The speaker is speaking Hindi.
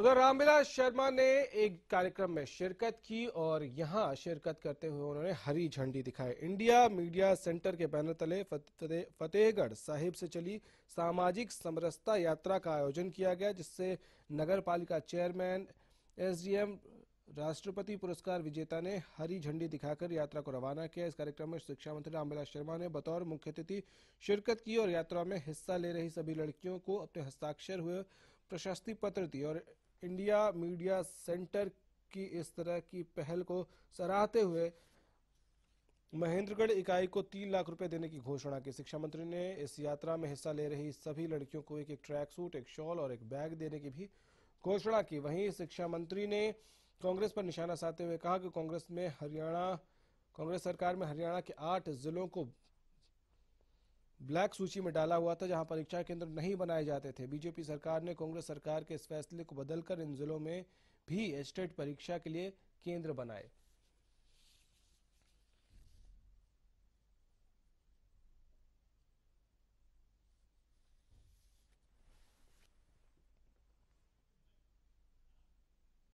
उधर रामविलास शर्मा ने एक कार्यक्रम में शिरकत की और यहां शिरकत करते हुए उन्होंने हरी झंडी दिखाई इंडिया मीडिया सेंटर के बैनर तले फतेहगढ़ साहिब से चली सामाजिक समरसता यात्रा का आयोजन किया गया जिससे नगर पालिका चेयरमैन एसडीएम राष्ट्रपति पुरस्कार विजेता ने हरी झंडी दिखाकर यात्रा को रवाना किया इस कार्यक्रम में शिक्षा मंत्री रामविलास शर्मा ने बतौर मुख्य अतिथि शिरकत की और यात्रा में हिस्सा ले रही सभी लड़कियों को अपने हस्ताक्षर हुए प्रशस्ति पत्र दिए और इंडिया मीडिया सेंटर की इस तरह की पहल को सराहते हुए महेंद्रगढ़ इकाई को तीन लाख रुपए देने की घोषणा की शिक्षा मंत्री ने इस यात्रा में हिस्सा ले रही सभी लड़कियों को एक एक ट्रैक सूट एक शॉल और एक बैग देने की भी घोषणा की वहीं शिक्षा मंत्री ने कांग्रेस पर निशाना साधते हुए कहा कि कांग्रेस में हरियाणा कांग्रेस सरकार में हरियाणा के आठ जिलों को ब्लैक सूची में डाला हुआ था जहां परीक्षा केंद्र नहीं बनाए जाते थे बीजेपी सरकार ने कांग्रेस सरकार के इस फैसले को बदलकर इन जिलों में भी स्टेट परीक्षा के लिए केंद्र बनाए